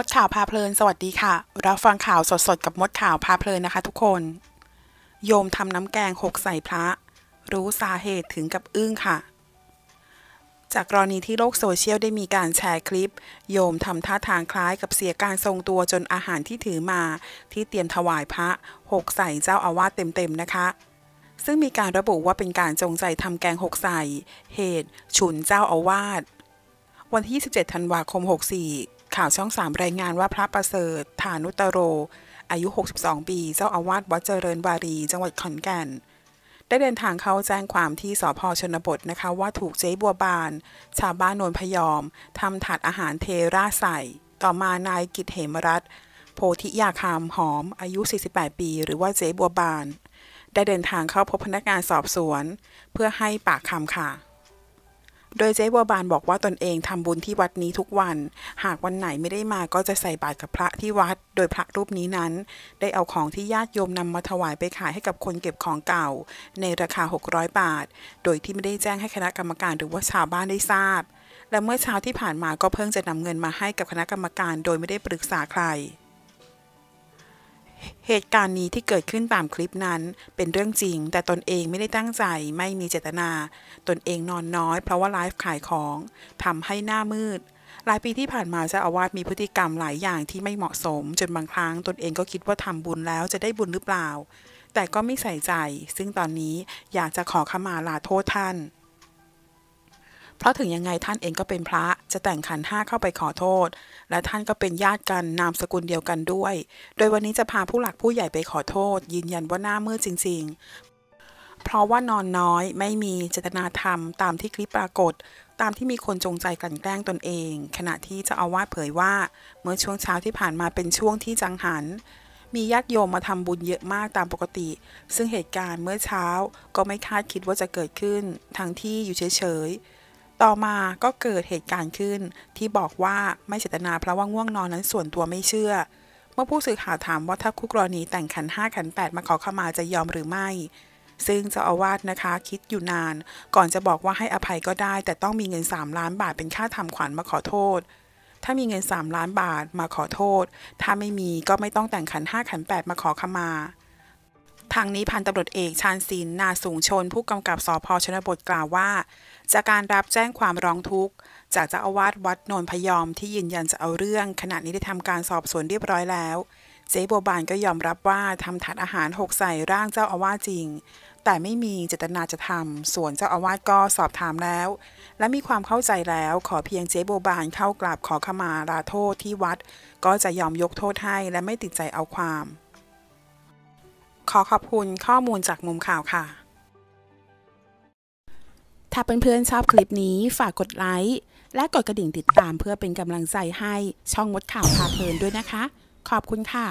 มดข่าวพาเพลินสวัสดีค่ะรับฟังข่าวสดๆกับมดข่าวพาเพลินนะคะ ทุกคน โยมทำน้ำแกงหกใส่พระ รู้สาเหตุถึงกับอึ้งค่ะ จากกรณีที่โลกโซเชียลได้มีการแชร์คลิป โยมทำท่าทางคล้ายกับเสียการทรงตัวจนอาหารที่ถือมา ที่เตรียมถวายพระหกใส่เจ้าอาวาสเต็มๆนะคะ ซึ่งมีการระบุว่าเป็นการจงใจทำแกงหกใส่เหตุ ฉุนเจ้าอาวาสวันที่27ธันวาคม 64ข่าวช่องสามรายงานว่าพระประเสริฐฐานุตโร อายุ 62 ปี เจ้าอาวาสวัดเจริญวารี จังหวัดขอนแก่นได้เดินทางเข้าแจ้งความที่สพชนบทนะคะ ว่าถูกเจ๊บัวบาน ชาวบ้านนนพยอมทำถาดอาหารเทราใส่ ต่อมานายกิตเหมรัตโพธิยาคามหอม อายุ 48 ปี หรือว่าเจ๊บัวบาน ได้เดินทางเข้าพบพนักงานสอบสวน เพื่อให้ปากคำค่ะโดยเจ๊บัวบานบอกว่าตนเองทำบุญที่วัดนี้ทุกวัน หากวันไหนไม่ได้มาก็จะใส่บาตรกับพระที่วัด โดยพระรูปนี้นั้น ได้เอาของที่ญาติโยมนำมาถวายไปขายให้กับคนเก็บของเก่าในราคา600บาท โดยที่ไม่ได้แจ้งให้คณะกรรมการ หรือว่าชาวบ้านได้ทราบ และเมื่อเช้าที่ผ่านมาก็เพิ่งจะนำเงินมาให้กับคณะกรรมการ โดยไม่ได้ปรึกษาใครเหตุการณ์นี้ที่เกิดขึ้นตามคลิปนั้นเป็นเรื่องจริง แต่ตนเองไม่ได้ตั้งใจไม่มีเจตนา ตนเองนอนน้อยเพราะว่า ไลฟ์ขายของทำให้หน้ามืดหลายปีที่ผ่านมาเจ้าอาวาสมีพฤติกรรมหลายอย่างที่ไม่เหมาะสม จนบางครั้ง ตนเองก็คิดว่าทำบุญแล้วจะได้บุญหรือเปล่า แต่ก็ไม่ใส่ใจ ซึ่งตอนนี้อยากจะขอขมาลาโทษท่านเพราะถึงยังไงท่านเองก็เป็นพระจะแต่งขันห้าเข้าไปขอโทษ และท่านก็เป็นญาติกันนามสกุลเดียวกันด้วย โดยวันนี้จะพาผู้หลักผู้ใหญ่ไปขอโทษ ยืนยันว่าหน้ามืดจริงๆ เพราะว่านอนน้อยไม่มีเจตนาธรรม ตามที่คลิปปรากฏ ตามที่มีคนจงใจกลั่นแกล้งตนเอง ขณะที่จะเอาวาดเผยว่า เมื่อช่วงเช้าที่ผ่านมาเป็นช่วงที่จังหัน มีญาติโยมมาทำบุญเยอะมากตามปกติ ซึ่งเหตุการณ์เมื่อเช้าก็ไม่คาดคิดว่าจะเกิดขึ้น ทั้งที่อยู่เฉยต่อมาก็เกิดเหตุการณ์ขึ้น ที่บอกว่าไม่เจตนาเพราะว่าง่วงนอนนั้นส่วนตัวไม่เชื่อ เมื่อผู้สื่อข่าวถามว่าถ้าคู่กรณีแต่งขันห้าขันแปดมาขอเข้ามาจะยอมหรือไม่ ซึ่งเจ้าอาวาสนะคะคิดอยู่นาน ก่อนจะบอกว่าให้อภัยก็ได้ แต่ต้องมีเงิน 3 ล้านบาทเป็นค่าทำขวัญมาขอโทษ ถ้ามีเงิน 3 ล้านบาทมาขอโทษ ถ้าไม่มีก็ไม่ต้องแต่งขันห้าขันแปดมาขอขมาทางนี้ พันตำรวจเอก ชาญศิลป์นาสูงชนผู้กำกับสพชนบทกล่าวว่าจากการรับแจ้งความร้องทุกข์จากเจ้าอาวาสวัดนนพยอมที่ยืนยันจะเอาเรื่อง ขณะนี้ได้ทำการสอบสวนเรียบร้อยแล้ว เจ๊บัวบานก็ยอมรับว่าทำถาดอาหารหกใส่ร่างเจ้าอาวาสจริง แต่ไม่มีเจตนาจะทำส่วนเจ้าอาวาสก็สอบถามแล้ว และมีความเข้าใจแล้วขอเพียงเจ๊บัวบานเข้ากราบขอขมาลาโทษที่วัดก็จะยอมยกโทษให้และไม่ติดใจเอาความขอขอบคุณข้อมูลจากมุมข่าวค่ะ ถ้าเพื่อนๆชอบคลิปนี้ฝากกดไลค์และกดกระดิ่งติดตามเพื่อเป็นกำลังใจให้ช่องมดข่าวพาเพลินด้วยนะคะ ขอบคุณค่ะ